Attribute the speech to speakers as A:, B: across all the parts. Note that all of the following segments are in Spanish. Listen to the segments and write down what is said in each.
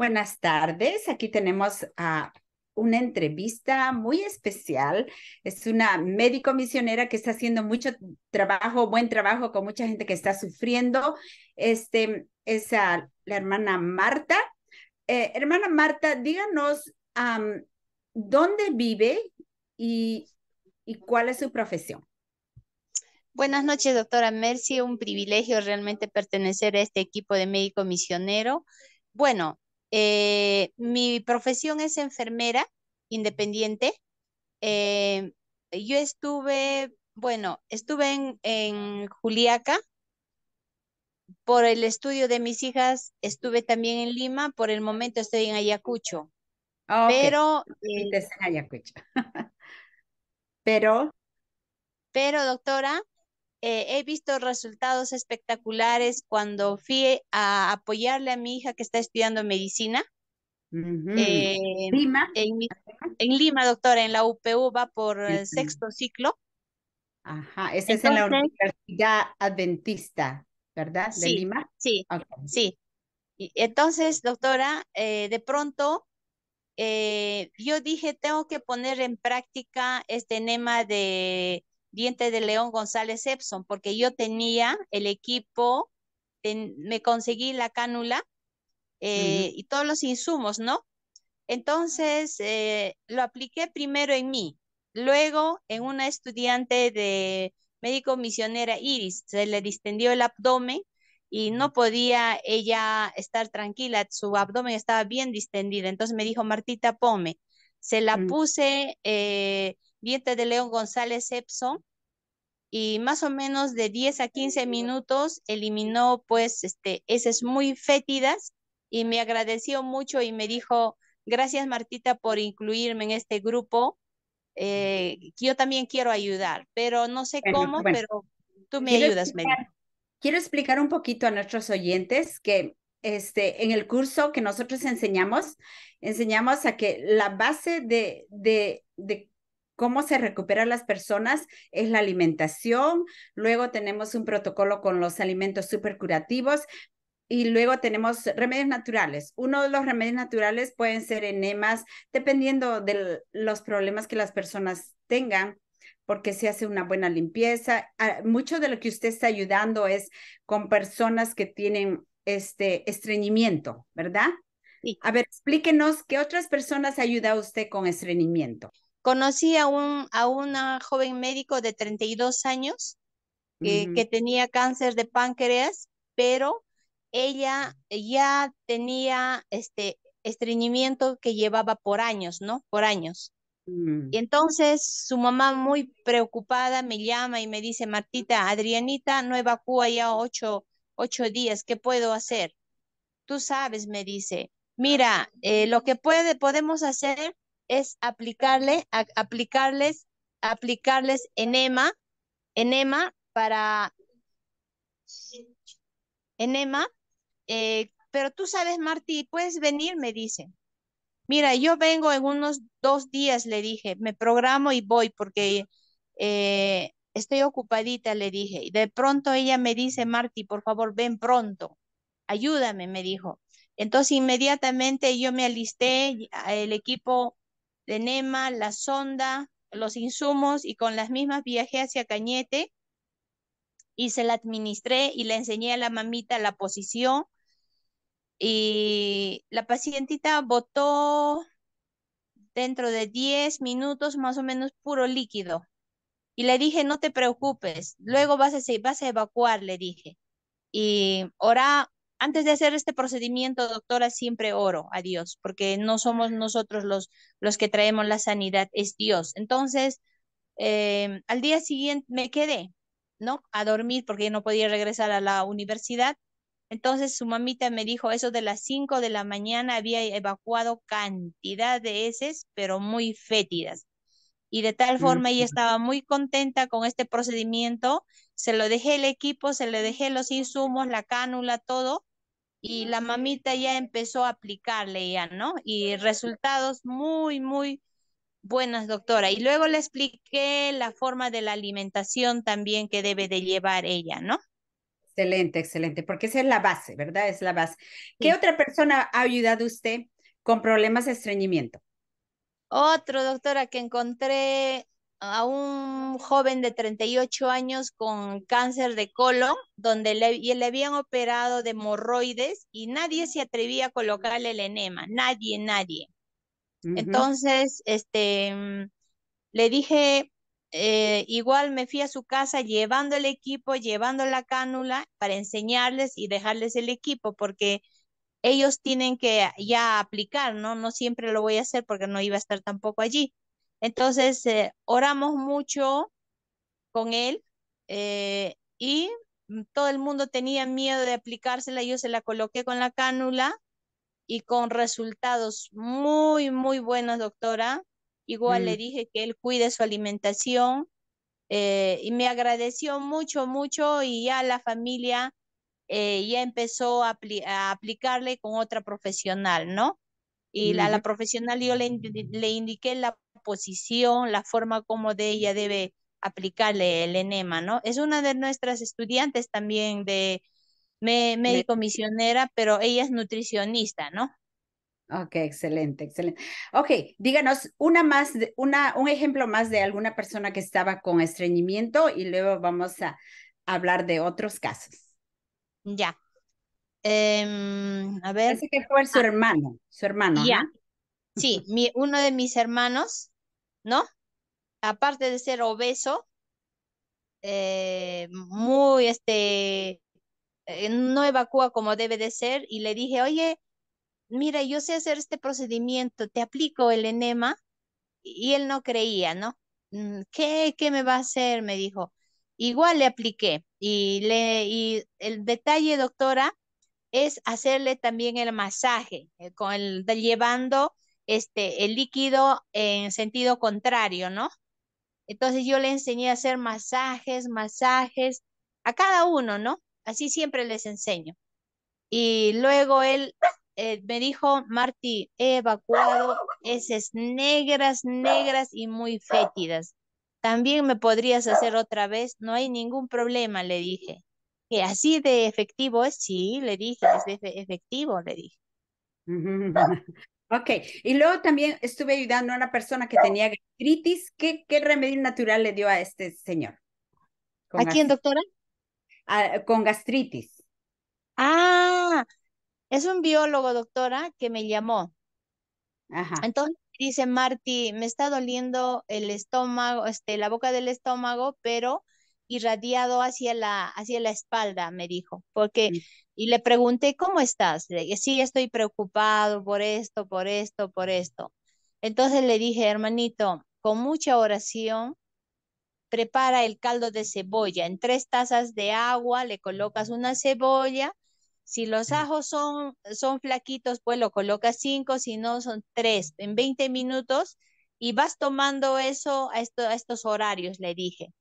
A: Buenas tardes. Aquí tenemos a una entrevista muy especial. Es una médico misionera que está haciendo mucho trabajo, buen trabajo con mucha gente que está sufriendo. Este es la hermana Marta. Eh, hermana Marta, díganos dónde vive
B: y, y cuál es su profesión. Buenas noches, doctora Mercy. Un privilegio realmente pertenecer a este equipo de médico misionero. Bueno, eh, mi profesión es enfermera independiente. Eh, yo estuve, bueno, estuve en, Juliaca por el estudio de mis hijas, estuve también en Lima, por el momento estoy en Ayacucho. Ah, pero... Eh, Ayacucho. pero... Pero, doctora, eh, he visto resultados espectaculares cuando fui a apoyarle a mi hija que está estudiando medicina.
A: Eh,
B: Lima. En, Lima, doctora, en la UPU va por el sexto ciclo. Ajá, esa es en la Universidad Adventista, ¿verdad? De Lima. Sí, sí. entonces, doctora, eh, de pronto yo dije, tengo que poner en práctica este enema de diente de León González Epson, porque yo tenía el equipo, me conseguí la cánula eh, y todos los insumos, ¿no? Entonces, eh, lo apliqué primero en mí, luego en una estudiante de médico misionera Iris, se le distendió el abdomen y no podía ella estar tranquila, su abdomen estaba bien distendido. Entonces me dijo, Martita, pome. Se la puse eh, dientes de León González Epson y más o menos de 10 a 15 minutos eliminó pues este, es muy fétidas y me agradeció mucho y me dijo, gracias Martita por incluirme en este grupo, eh, yo también quiero ayudar, pero no sé cómo, pero tú me ayudas.
A: quiero explicar un poquito a nuestros oyentes que este, en el curso que nosotros enseñamos, enseñamos a que la base de, de, de cómo se recuperan las personas es la alimentación, luego tenemos un protocolo con los alimentos curativos y luego tenemos remedios naturales. Uno de los remedios naturales pueden ser enemas, dependiendo de los problemas que las personas tengan, porque se hace una buena limpieza. Ah, mucho de lo que usted está ayudando es con personas que tienen este estreñimiento, ¿verdad? A ver, explíquenos qué otras personas ayuda usted con estreñimiento.
B: Conocí a, un, a una joven médico de 32 años que, eh, que tenía cáncer de páncreas, pero ella ya tenía este estreñimiento que llevaba por años, ¿no? Por años. Mm. Y entonces su mamá muy preocupada me llama y me dice, Martita, Adrianita no evacúa ya ocho, ocho días, ¿qué puedo hacer? Tú sabes, me dice, mira, eh, lo que puede, podemos hacer es aplicarle, aplicarles, aplicarles enema, enema para enema. Eh, pero tú sabes, Marti, puedes venir, me dice. Mira, yo vengo en unos dos días, le dije, me programo y voy porque eh, estoy ocupadita, le dije. Y de pronto ella me dice, Marti, por favor, ven pronto, ayúdame, me dijo. Entonces inmediatamente yo me alisté, el equipo de Nema, la sonda, los insumos y con las mismas viajé hacia Cañete y se la administré y le enseñé a la mamita la posición y la pacientita botó dentro de 10 minutos más o menos puro líquido. Y le dije, no te preocupes, luego vas a, vas a evacuar, le dije. Y ahora antes de hacer este procedimiento, doctora, siempre oro a Dios, porque no somos nosotros los, los que traemos la sanidad, es Dios. Entonces, eh, al día siguiente me quedé, ¿no? A dormir porque no podía regresar a la universidad. Entonces su mamita me dijo, eso de las 5 de la mañana había evacuado cantidad de heces, pero muy fétidas. Y de tal forma ella estaba muy contenta con este procedimiento. Se lo dejé el equipo, se le dejé los insumos, la cánula, todo y la mamita ya empezó a aplicarle ya, ¿no? Y resultados muy, muy buenas, doctora. Y luego le expliqué la forma de la alimentación también que debe de llevar ella,
A: ¿no? Excelente, excelente, porque esa es la base, ¿verdad? Es la base. ¿Qué otra persona ha ayudado usted con problemas de estreñimiento?
B: Otro, doctora, que encontré a un joven de 38 años con cáncer de colon, donde le, habían operado de hemorroides y nadie se atrevía a colocarle el enema, nadie, nadie. Entonces, este, mm, le dije, eh, igual me fui a su casa llevando el equipo, llevando la cánula para enseñarles y dejarles el equipo, porque ellos tienen que ya aplicar, ¿no? No siempre lo voy a hacer porque no iba a estar tampoco allí. Entonces, eh, oramos mucho con él eh, y todo el mundo tenía miedo de aplicársela. Yo se la coloqué con la cánula y con resultados muy, muy buenos, doctora. Igual le mm. dije que él cuide su alimentación eh, y me agradeció mucho, mucho y ya la familia ya empezó a, aplicarle con otra profesional, ¿no? Y a la, profesional yo le indiqué la posición, la forma como de ella debe aplicarle el enema, ¿no? Es una de nuestras estudiantes también de médico misionera, pero ella es nutricionista, ¿no?
A: Ok, excelente, excelente. Ok, díganos una más, una, un ejemplo más de alguna persona que estaba con estreñimiento y luego vamos a hablar de otros casos.
B: Ya. Em, a ver. Parece que fue
A: su ah. hermano, su hermano. ¿no?
B: Sí, mi, uno de mis hermanos ¿no? Aparte de ser obeso, eh, muy, este, eh, no evacúa como debe de ser y le dije, oye, mira, yo sé hacer este procedimiento, te aplico el enema y él no creía, ¿no? Mm, ¿Qué, qué me va a hacer? Me dijo. Igual le apliqué y, le, y el detalle, doctora, es hacerle también el masaje, eh, con el, llevando este, el líquido en sentido contrario, ¿no? Entonces yo le enseñé a hacer masajes, masajes, a cada uno, ¿no? Así siempre les enseño. Y luego él eh, me dijo, Marti, he evacuado esas negras, negras y muy fétidas. También me podrías hacer otra vez, no hay ningún problema, le dije. Que así de efectivo es, sí, le dije, es de efectivo, le dije.
A: Ok, y luego también estuve ayudando a una persona que tenía gastritis. ¿Qué, remedio natural le dio a este señor? ¿A quién, doctora?
B: con gastritis. Ah, es un biólogo, doctora, que me llamó. Ajá. Entonces dice, Marty, me está doliendo el estómago, este, la boca del estómago, pero irradiado hacia la, hacia la espalda, me dijo, porque, y le pregunté, ¿cómo estás? Le dije, sí, estoy preocupado por esto, por esto, por esto. Entonces le dije, hermanito, con mucha oración, prepara el caldo de cebolla. En tres tazas de agua le colocas una cebolla. Si los ajos son, son flaquitos, pues lo colocas cinco, si no son tres, en 20 minutos. Y vas tomando eso a estos horarios, le dije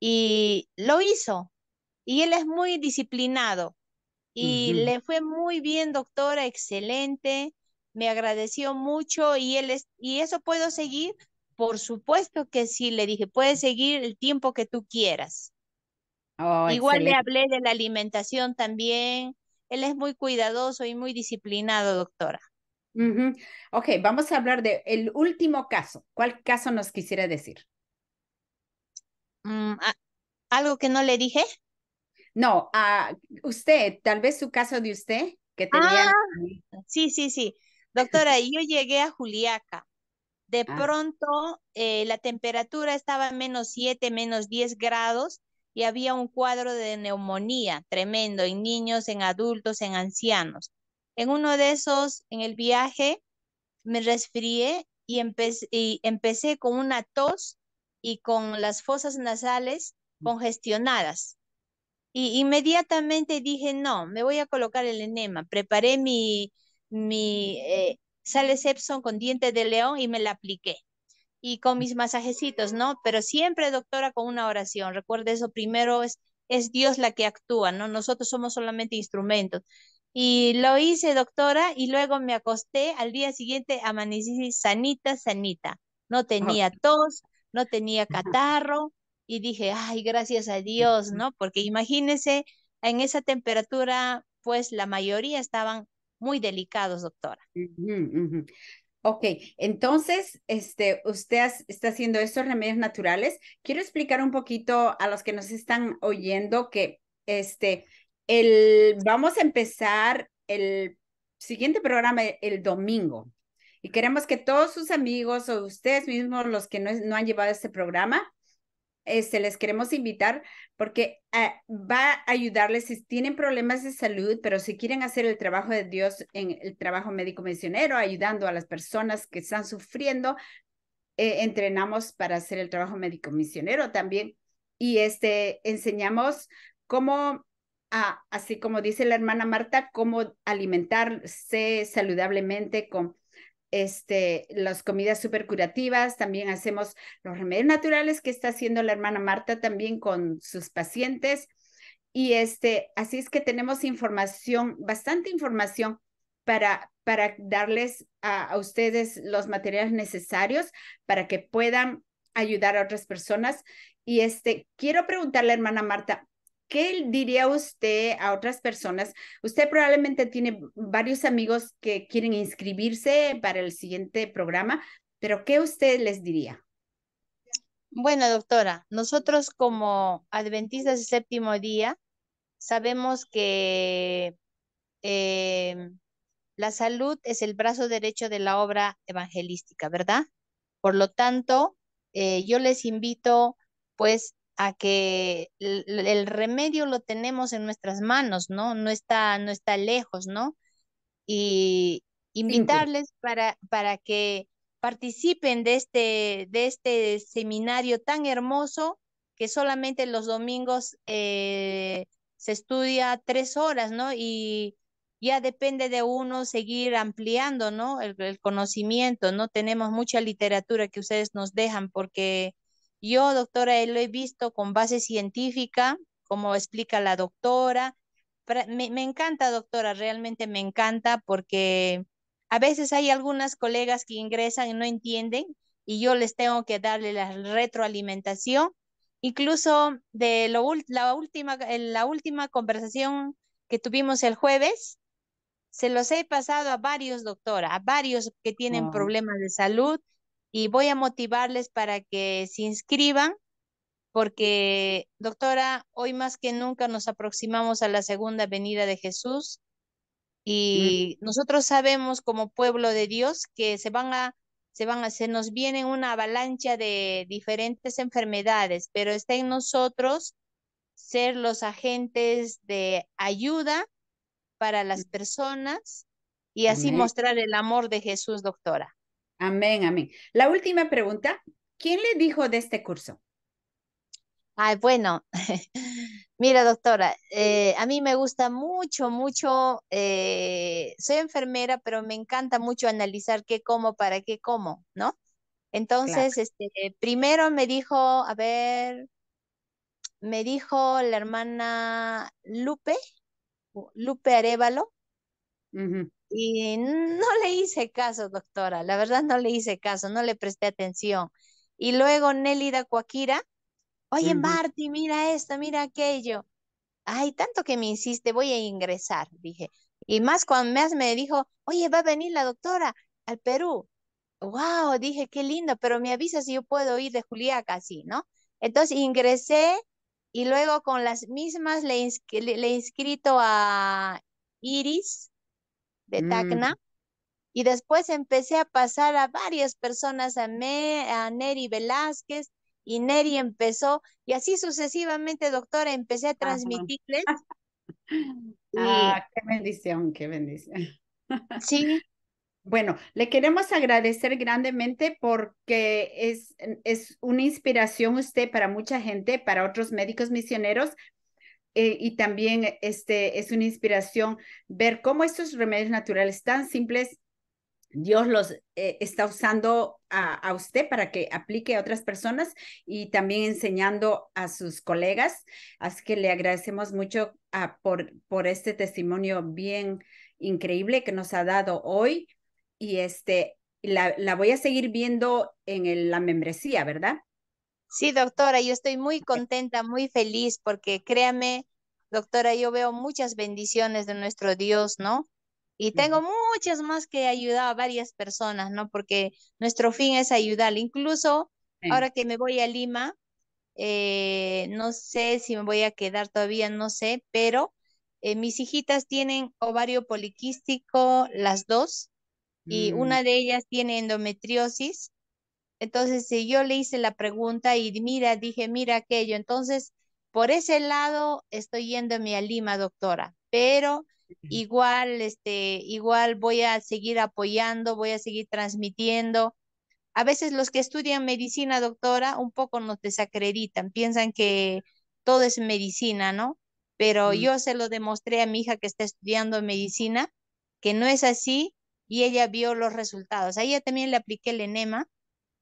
B: y lo hizo. Y él es muy disciplinado y le fue muy bien, doctora, excelente, me agradeció mucho y él es, y eso puedo seguir, por supuesto que sí, le dije, puedes seguir el tiempo que tú quieras. Oh, Igual le hablé de la alimentación también. Él es muy cuidadoso y muy disciplinado, doctora. Ok, vamos a hablar del el último caso. ¿Cuál caso nos
A: quisiera decir? Mm, algo que no le dije. No, a usted, tal vez su caso de usted que tenía.
B: Ah, sí, sí, sí. Doctora, yo llegué a Juliaca. De ah. pronto eh, la temperatura estaba menos 7, menos 10 grados y había un cuadro de neumonía tremendo en niños, en adultos, en ancianos. En uno de esos, en el viaje, me resfrié y, empe y empecé con una tos y con las fosas nasales mm. congestionadas. Y inmediatamente dije, no, me voy a colocar el enema. Preparé mi, mi eh, sales con diente de león y me la apliqué. Y con mis masajecitos, ¿no? Pero siempre, doctora, con una oración. Recuerde eso, primero es, es Dios la que actúa, ¿no? Nosotros somos solamente instrumentos. Y lo hice, doctora, y luego me acosté. Al día siguiente amanecí sanita, sanita. No tenía tos, no tenía catarro y dije, ay, gracias a Dios, ¿no? Porque imagínense, en esa temperatura, pues la mayoría estaban muy delicados, doctora. Ok, entonces, este, usted está haciendo
A: estos remedios naturales. Quiero explicar un poquito a los que nos están oyendo que, este, el, vamos a empezar el siguiente programa el domingo, y queremos que todos sus amigos o ustedes mismos, los que no, han llevado este programa, este, les queremos invitar porque ah, va a ayudarles si tienen problemas de salud, pero si quieren hacer el trabajo de Dios en el trabajo médico misionero, ayudando a las personas que están sufriendo, eh, entrenamos para hacer el trabajo médico misionero también y este, enseñamos cómo, ah, así como dice la hermana Marta, cómo alimentarse saludablemente con este, las comidas super curativas, también hacemos los remedios naturales que está haciendo la hermana Marta también con sus pacientes. Y este, así es que tenemos información, bastante información para, para darles a, ustedes los materiales necesarios para que puedan ayudar a otras personas. Y este, quiero preguntarle, a hermana Marta, ¿qué diría usted a otras personas? Usted probablemente tiene varios amigos que quieren inscribirse para el siguiente programa, pero ¿qué usted les diría?
B: Bueno, doctora, nosotros como adventistas del séptimo día sabemos que eh, la salud es el brazo derecho de la obra evangelística, ¿verdad? Por lo tanto, eh, yo les invito pues a que el, remedio lo tenemos en nuestras manos, ¿no? No está, no está lejos, ¿no? Y invitarles para, para que participen de este, de este seminario tan hermoso que solamente los domingos eh, se estudia tres horas, ¿no? Y ya depende de uno seguir ampliando, ¿no? el conocimiento, ¿no? Tenemos mucha literatura que ustedes nos dejan porque yo, doctora, eh, lo he visto con base científica, como explica la doctora. Me, encanta, doctora, realmente me encanta porque a veces hay algunas colegas que ingresan y no entienden y yo les tengo que darle la retroalimentación. Incluso de la, última, la última conversación que tuvimos el jueves, se los he pasado a varios, doctora, a varios que tienen problemas de salud, y voy a motivarles para que se inscriban porque, doctora, hoy más que nunca nos aproximamos a la segunda venida de Jesús y mm. nosotros sabemos como pueblo de Dios que se van a, se van a, se nos viene una avalancha de diferentes enfermedades, pero está en nosotros ser los agentes de ayuda para las mm. personas y así mostrar
A: el amor de Jesús, doctora. Amén, amén. La última pregunta, ¿quién le
B: dijo de este curso? Ay, bueno, mira doctora, eh, a mí me gusta mucho, mucho, eh, soy enfermera, pero me encanta mucho analizar qué como, para qué como, ¿no? Entonces, este, primero me dijo, a ver, me dijo la hermana Lupe, Lupe Arevalo, y no le hice caso, doctora, la verdad no le hice caso, no le presté atención. Y luego Nélida Cuaquira, oye, Marty mira esto, mira aquello. Ay, tanto que me insiste, voy a ingresar, dije. Y más cuando más me dijo, oye, va a venir la doctora al Perú. Wow, dije, qué lindo, pero me avisa si yo puedo ir de Juliaca, así, ¿no? Entonces ingresé y luego con las mismas le inscrito a Iris de mm. Tacna. Y después empecé a pasar a varias personas, a, me, a Neri Velázquez, y Neri empezó, y así sucesivamente, doctora, empecé a ah. transmitirles.
A: ah, qué bendición, qué bendición.
B: sí.
A: Bueno, le queremos agradecer grandemente porque es, es una inspiración usted para mucha gente, para otros médicos misioneros, eh, y también e, este, es una inspiración ver cómo estos remedios naturales tan simples Dios los eh, está usando a, usted para que aplique a otras personas y también enseñando a sus colegas. Así que le agradecemos mucho a, ah, por, por este testimonio bien increíble que nos ha dado hoy. Y este, la, voy a seguir viendo en la membresía, ¿verdad?
B: Sí, doctora, yo estoy muy contenta, muy feliz, porque créame, doctora, yo veo muchas bendiciones de nuestro Dios, ¿no? Y tengo muchas más que ayudar a varias personas, ¿no? Porque nuestro fin es ayudar. Incluso ahora que me voy a Lima, eh, no sé si me voy a quedar todavía, no sé, pero eh, mis hijitas tienen ovario poliquístico, las dos, y mm. una de ellas tiene endometriosis entonces, si yo le hice la pregunta y mira, dije, mira aquello, entonces, por ese lado estoy yéndome a Lima, doctora, pero igual, este, igual voy a seguir apoyando, voy a seguir transmitiendo. A veces los que estudian medicina, doctora, un poco nos desacreditan, piensan que todo es medicina, ¿no? Pero mm. yo se lo demostré a mi hija que está estudiando medicina, que no es así, y ella vio los resultados. A ella también le apliqué el enema,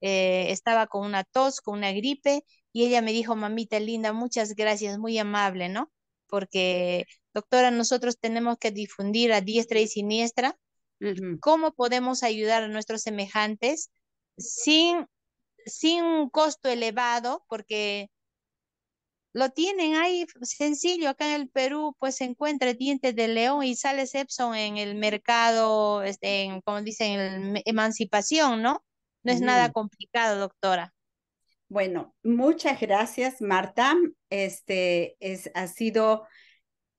B: eh, estaba con una tos, con una gripe, y ella me dijo, mamita linda, muchas gracias, muy amable, ¿no? Porque, doctora, nosotros tenemos que difundir a diestra y siniestra cómo podemos ayudar a nuestros semejantes sin, sin un costo elevado, porque lo tienen ahí sencillo. Acá en el Perú, pues se encuentra dientes de león y sale sepson en el mercado, este, en, como dicen, en Emancipación, ¿no? No es nada complicado, doctora.
A: Bueno, muchas gracias, Marta. Este es, ha sido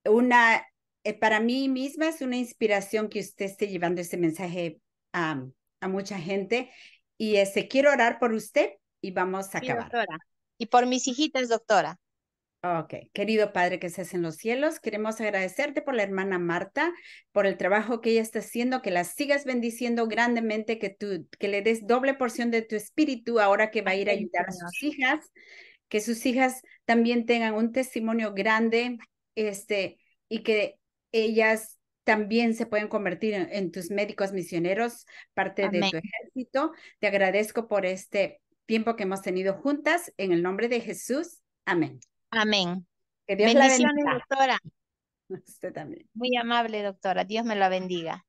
A: una, eh, para mí misma es una inspiración que usted esté llevando este mensaje a, mucha gente. Y este, quiero orar por usted y vamos a acabar. Y por mis hijitas, doctora. Ok, querido Padre que seas en los cielos, queremos agradecerte por la hermana Marta, por el trabajo que ella está haciendo, que la sigas bendiciendo grandemente, que, tú, que le des doble porción de tu espíritu ahora que va a ir a ayudar a sus hijas, que sus hijas también tengan un testimonio grande este, y que ellas también se pueden convertir en, tus médicos misioneros, parte de tu ejército. Te agradezco por este tiempo que hemos tenido juntas, en el nombre de Jesús. Amén. Amén. Que Dios Bendiciones, bendiga. doctora. Usted también.
B: Muy amable, doctora. Dios me la bendiga.